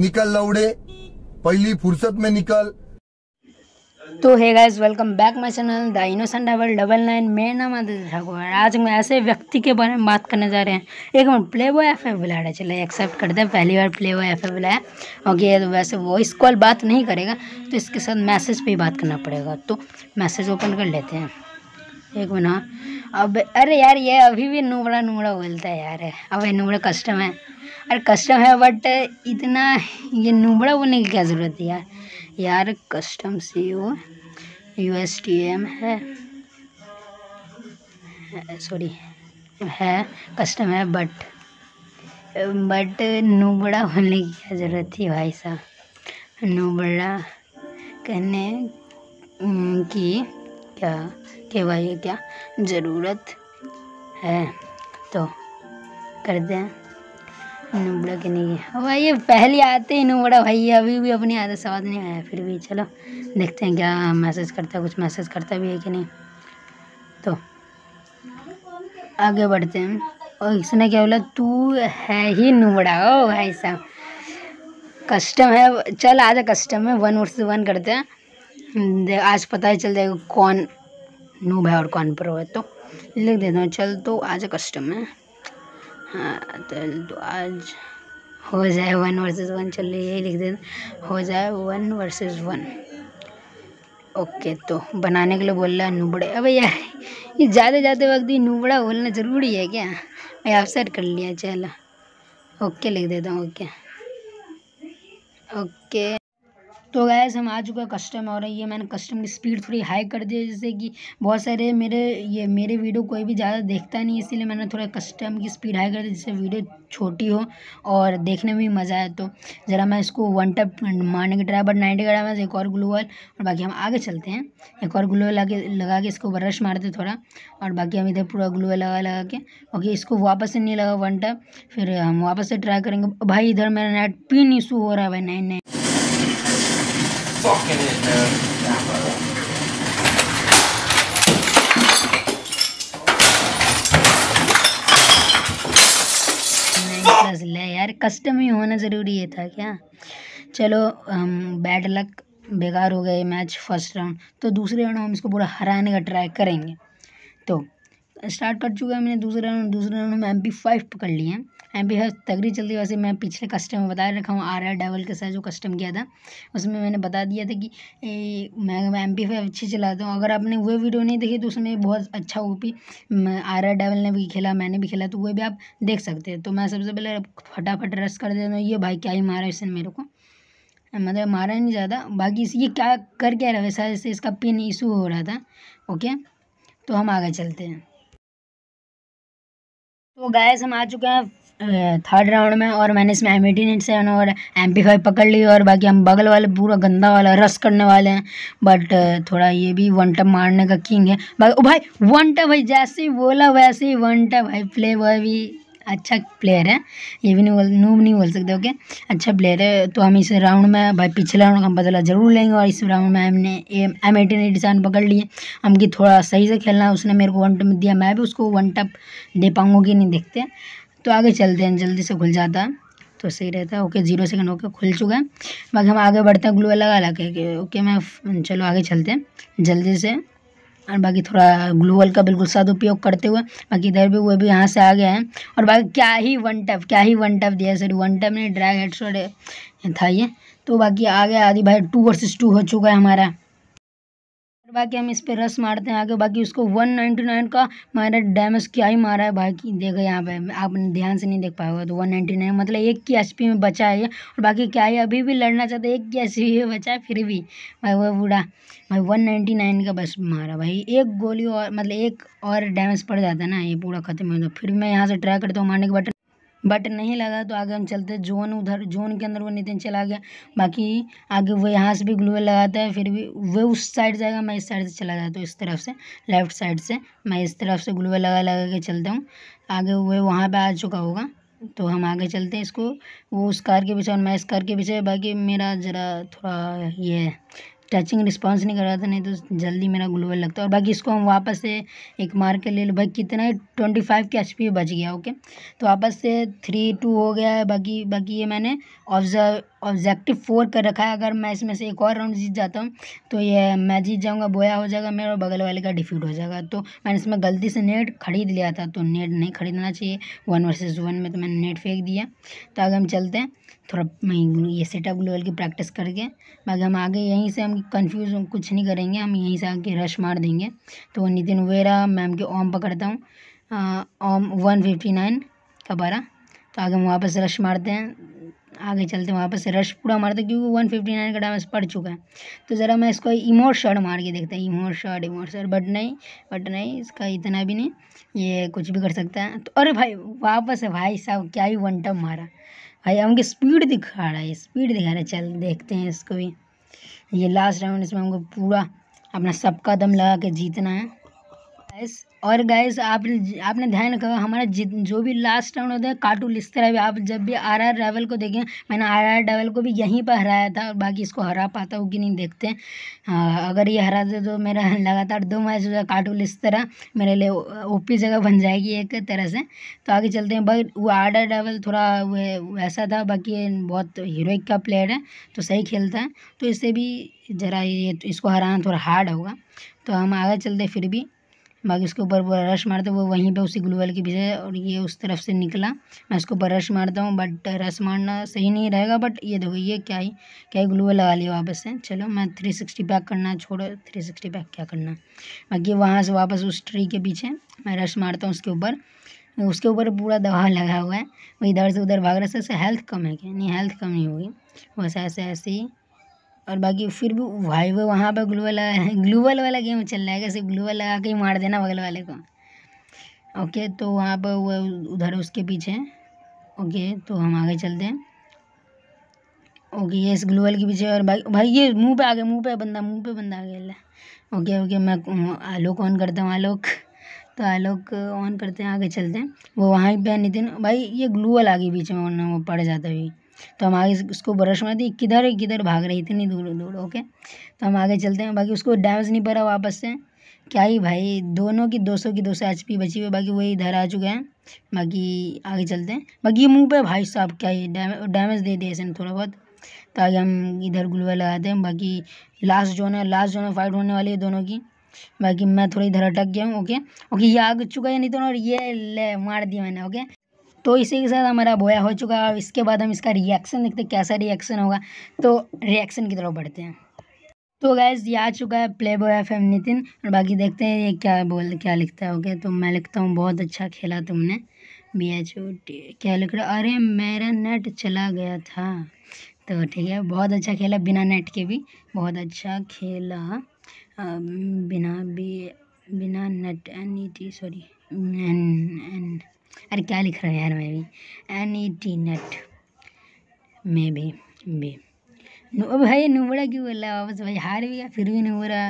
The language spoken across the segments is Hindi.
निकल लौड़े पहली फुर्सत में निकल तो है guys welcome back my channel the innocent double double nine मेरा नाम आदित्य ठाकुर आज हम ऐसे व्यक्ति के बारे में बात करने जा रहे हैं एक minute playboy F F बुलाड़ा चले एक्सेप्ट करते हैं पहली बार प्ले बॉय एफ एफ बुलाया ओके तो वैसे वॉइस कॉल बात नहीं करेगा तो इसके साथ मैसेज पे ही बात करना पड़ेगा तो मैसेज ओपन कर लेते हैं एक मिनट हाँ। अब अरे यार ये अभी भी नूबड़ा नूबड़ा बोलता है यार अब ये नूबड़ा कस्टम है अरे कस्टम है बट इतना ये नूबड़ा बोलने की क्या ज़रूरत है यार यार custom C O U S T M है सॉरी है कस्टम है बट बट नूबड़ा बोलने की क्या ज़रूरत थी भाई साहब नूबड़ा कहने की क्या ये क्या ज़रूरत है तो करते हैं नुबड़ा के नहीं है भाई ये पहले आते ही नुबड़ा भाई अभी भी अपनी आदत सवाद नहीं आया फिर भी चलो देखते हैं क्या मैसेज करता है कुछ मैसेज करता भी है कि नहीं तो आगे बढ़ते हैं और इसने क्या बोला तू है ही नुबड़ा ओ भाई साहब कस्टम है चल आज कस्टम है वन वर्स वन करते हैं आज पता ही चल जाएगा कौन नूब है और कौन प्रो है तो लिख देता हूँ चल तो आज कस्टम है हाँ चल तो आज हो जाए वन वर्सेस वन चल यही लिख दे हो जाए वन वर्सेस वन ओके तो बनाने के लिए बोल रहा है नूबड़े अब यार ये जाते जाते वक्त ये नूबड़ा बोलना ज़रूरी है क्या मैं अवसर कर लिया चल ओके लिख देता हूँ ओके ओके तो गैस हम आ चुका कस्टम और ये मैंने कस्टम की स्पीड थोड़ी हाई कर दी जैसे कि बहुत सारे मेरे ये मेरे वीडियो कोई भी ज़्यादा देखता नहीं इसीलिए मैंने थोड़ा कस्टम की स्पीड हाई कर दी जिससे वीडियो छोटी हो और देखने में भी मज़ा आए तो ज़रा मैं इसको वन टप मारने की ट्राई बट नाइन्टी ग्राम एक और ग्लूअल और बाकी हम आगे चलते हैं एक और ग्लूअल लगा लगा के इसको ब्रश मारते थोड़ा और बाकी हम इधर पूरा ग्लूअल लगा लगा के ओके इसको वापस से नहीं लगा वन टप फिर हम वापस से ट्राई करेंगे भाई इधर मेरा नेट पिन इशू हो रहा है भाई नहीं नाइन fucking it, man. यार कस्टम ही होना ज़रूरी है था क्या चलो हम बैड लक बेकार हो गए मैच फर्स्ट राउंड तो दूसरे राउंड हम इसको पूरा हराने का ट्राई करेंगे तो स्टार्ट कर चुका है मैंने दूसरे राउंड दूसरे राउंड में एम पी फाइव पकड़ ली है एम पी फाइव तगड़ी चलती है वैसे मैं पिछले कस्टम में बता रखा हूँ आर आर डेवल के साथ जो कस्टम किया था उसमें मैंने बता दिया था कि ए, मैं एम पी फाइव अच्छी चलाता हूँ अगर आपने वो वीडियो नहीं देखी तो उसमें बहुत अच्छा ओ पी आर आर डेवल ने भी खेला मैंने भी खेला तो वो भी आप देख सकते हैं तो मैं सबसे पहले फटाफट रस कर देता हूँ ये भाई क्या ही मारा इसने मेरे को मतलब मारा नहीं ज़्यादा बाकी ये क्या कर क्या रहा है वैसा जैसे इसका पिन इशू हो रहा था ओके तो हम आगे चलते हैं तो गैस हम आ चुके हैं थर्ड राउंड में और मैंने इसमें एम एटी एट सेवन और एम पी फाइव पकड़ ली और बाकी हम बगल वाले पूरा गंदा वाला रस करने वाले हैं बट थोड़ा ये भी वन टप मारने का किंग है बाकी ओ भाई वन टप भाई जैसे ही बोला वैसे ही वन टप भाई प्ले बॉय भी अच्छा प्लेयर है ये भी नहीं बोल नूब नहीं बोल सकते ओके अच्छा प्लेयर है तो हम इस राउंड में भाई पिछले राउंड का हम बदला जरूर लेंगे और इस राउंड में हमने एम एटीन एटी सेवन पकड़ लिए हम कि थोड़ा सही से खेलना है उसने मेरे को वन टप दिया मैं भी उसको वन टप दे पाऊँगा कि नहीं देखते तो आगे चलते हैं जल्दी से खुल जाता है तो सही रहता है ओके जीरो सेकंड ओके खुल चुका है बाकी हम आगे बढ़ते हैं ग्लू अलग अलग ओके मैं चलो आगे चलते हैं जल्दी से और बाकी थोड़ा ग्लूवल का बिल्कुल सदुपयोग करते हुए बाकी इधर भी वो भी यहाँ से आ गया है और बाकी क्या ही वन टैप क्या ही वन टैप दिया सर वन टैप नहीं ड्रैग हेड था ये तो बाकी आ गया आदि भाई टू वर्सेस टू हो चुका है हमारा बाकी हम इस पर रस मारते हैं आगे बाकी उसको 199 का मारा डैमेज क्या ही मारा है बाकी देखो यहाँ पे आपने ध्यान से नहीं देख पाएगा तो 199 मतलब एक की एच में बचा है और बाकी क्या है अभी भी लड़ना चाहते हैं एक की एच में बचा है फिर भी भाई वो बूढ़ा भाई 199 का बस मारा भाई एक गोली और मतलब एक और डैमेज पड़ जाता है ना ये पूरा खत्म हो जाता फिर मैं यहाँ से ट्राई करता हूँ मारने के बटन बट नहीं लगा तो आगे हम चलते जोन उधर जोन के अंदर वो नितिन चला गया बाकी आगे वो यहाँ से भी ग्लूवेल लगाता है फिर भी वो उस साइड जाएगा मैं इस साइड से चला जाता हूँ इस तरफ से लेफ्ट साइड से मैं इस तरफ से ग्लूवेल लगा लगा के चलता हूँ आगे वो वहाँ पर आ चुका होगा तो हम आगे चलते हैं इसको वो उस कार के पीछे और मैं इस कार के पीछे बाकी मेरा ज़रा थोड़ा ये टचिंग रिस्पांस नहीं कर रहा था नहीं तो जल्दी मेरा ग्लोबल लगता है और बाकी इसको हम वापस से एक मार के ले लो भाई कितना है ट्वेंटी फाइव के एच बच गया ओके तो वापस से थ्री टू हो गया है बाकी बाकी ये मैंने ऑब्जर्व ऑब्जेक्टिव फोर कर रखा है अगर मैं इसमें से एक और राउंड जीत जाता हूँ तो ये मैं जीत जाऊँगा बोया हो जाएगा मेरा और बगल वाले का डिफीट हो जाएगा तो मैंने इसमें गलती से नेट खरीद लिया था तो नेट नहीं खरीदना चाहिए वन वर्सेस वन में तो मैंने नेट फेंक दिया तो आगे हम चलते हैं थोड़ा ये सेटअप लेवल की प्रैक्टिस करके बाकी हम आगे यहीं से हम कन्फ्यूज कुछ नहीं करेंगे हम यहीं से आके रश मार देंगे तो नितिन वेरा मैम के ओम पकड़ता हूँ ओम वन फिफ्टी नाइन का बारह तो आगे हम वापस रश मारते हैं आगे चलते हैं वापस रश पूरा मारते क्योंकि वन फिफ्टी नाइन का डैमेज पड़ चुका है तो ज़रा मैं इसको इमोट शॉट मार के देखता हूँ emote shot emote shot but नहीं बट नहीं इसका इतना भी नहीं ये कुछ भी कर सकता है तो अरे भाई वापस है भाई साहब क्या ही वन टम मारा भाई हमको स्पीड दिखा रहा है स्पीड दिखा रहा है चल देखते हैं इसको भी ये लास्ट राउंड इसमें हमको पूरा अपना सबका दम लगा के जीतना है बस और गाइस आप आपने ध्यान रखा हमारा जो भी लास्ट राउंड होता है कार्टून इस तरह भी आप जब भी आर आर रेवल को देखें मैंने आर आर रेवल को भी यहीं पर हराया था और बाकी इसको हरा पाता हूँ कि नहीं देखते हैं हाँ, अगर ये हरा दे तो मेरा लगातार दो मैच हो जाए कार्टून इस तरह मेरे लिए ओपी जगह बन जाएगी एक तरह से तो आगे चलते हैं बट वो आर आर रेवल थोड़ा वैसा था बाकी बहुत हीरोइक का प्लेयर है तो सही खेलता है तो इससे भी ज़रा ये इसको हराना थोड़ा हार्ड होगा तो हम आगे चलते फिर भी बाकी उसके ऊपर रश मारते वो वहीं पे उसी ग्लूवेल के पीछे और ये उस तरफ से निकला मैं उसके ऊपर रश मारता हूँ बट रश मारना सही नहीं रहेगा बट ये देखो ये क्या ही क्या ही ग्लूवेल लगा लिया वापस से चलो मैं थ्री सिक्सटी पैक करना छोड़ो थ्री सिक्सटी पैक क्या करना बाकी वहाँ से वापस उस ट्री के पीछे मैं रश मारता हूँ उसके ऊपर उसके ऊपर पूरा दवा लगा हुआ है वो इधर से उधर भाग रहा है हेल्थ कम है क्या नहीं हेल्थ कम नहीं होगी बस ऐसे ऐसे ही और बाकी फिर भी भाई वो वहाँ पर ग्लूबल लगा ग्लूबल वाला गेम चल रहा है कैसे ग्लूबल लगा के ही मार देना बगल वाले को ओके तो वहाँ पर वो उधर उसके पीछे ओके तो हम आगे चलते हैं ओके ये इस ग्लूबल के पीछे और भाई भाई ये मुंह पे आ गया मुंह पे बंदा मुंह पे बंदा आ गया ओके ओके मैं आलोक ऑन करता हूँ आलोक तो आलोक ऑन करते हैं आगे चलते हैं वो वहाँ पे नितिन भाई ये ग्लूअल आ गई बीच में वो पड़ जाता भी तो हम आगे उसको ब्रश मारते किधर किधर भाग रही नहीं दूर दूर ओके तो हम आगे चलते हैं बाकी उसको डैमेज नहीं पड़ा वापस से क्या ही भाई दोनों की दो सौ की दो सौ एच पी बची हुई बाकी वही इधर आ चुके हैं बाकी आगे चलते हैं बाकी ये मुँह पे भाई साहब क्या ही डैमेज दे दिया इसने थोड़ा बहुत ताकि तो हम इधर गुलवा लगाते हैं बाकी लास्ट जोन है लास्ट जोन है फाइट होने वाली है दोनों की बाकी मैं थोड़ी इधर अटक गया हूँ ओके ओके ये आग चुका है नहीं तो और ये ले मार दिया मैंने ओके तो इसी के साथ हमारा बोया हो चुका है और इसके बाद हम इसका रिएक्शन देखते हैं कैसा रिएक्शन होगा तो रिएक्शन की तरफ बढ़ते हैं तो गैस ये आ चुका है playboy F M Nitin और बाकी देखते हैं ये क्या बोल क्या लिखता है ओके तो मैं लिखता हूँ बहुत अच्छा खेला तुमने बी एच ओ क्या लिख रहा अरे मेरा नेट चला गया था तो ठीक है बहुत अच्छा खेला बिना नेट के भी बहुत अच्छा खेला बिना बी बिना net N E T sorry N N अरे क्या लिख रहा है यार मैं भी एन ई टी नट मे भी बी भाई नुबड़ा क्यों बोल रहा वापस भाई हार भी गया फिर भी नुबड़ा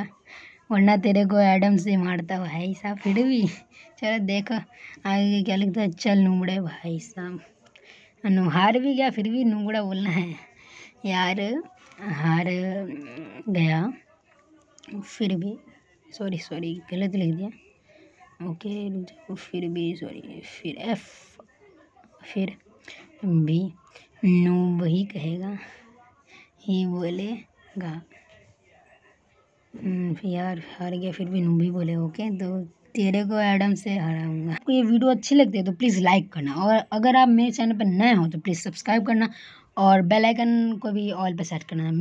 वरना तेरे को एडम से मारता भाई साहब फिर भी चलो देखो आगे क्या लिखता है चल नुबड़े भाई साहब हार भी गया फिर भी नुबड़ा बोलना है यार हार गया फिर भी सॉरी सॉरी गलत लिख दिया ओके फिर भी सॉरी फिर एफ फिर भी नो वही कहेगा ही बोलेगा हम्म, यार हार गया फिर भी नू भी बोले ओके तो तेरे को एडम से हराऊंगा आपको ये वीडियो अच्छी लगती है तो प्लीज़ लाइक करना और अगर आप मेरे चैनल पर नए हो तो प्लीज़ सब्सक्राइब करना और बेल आइकन को भी ऑल पे सेट करना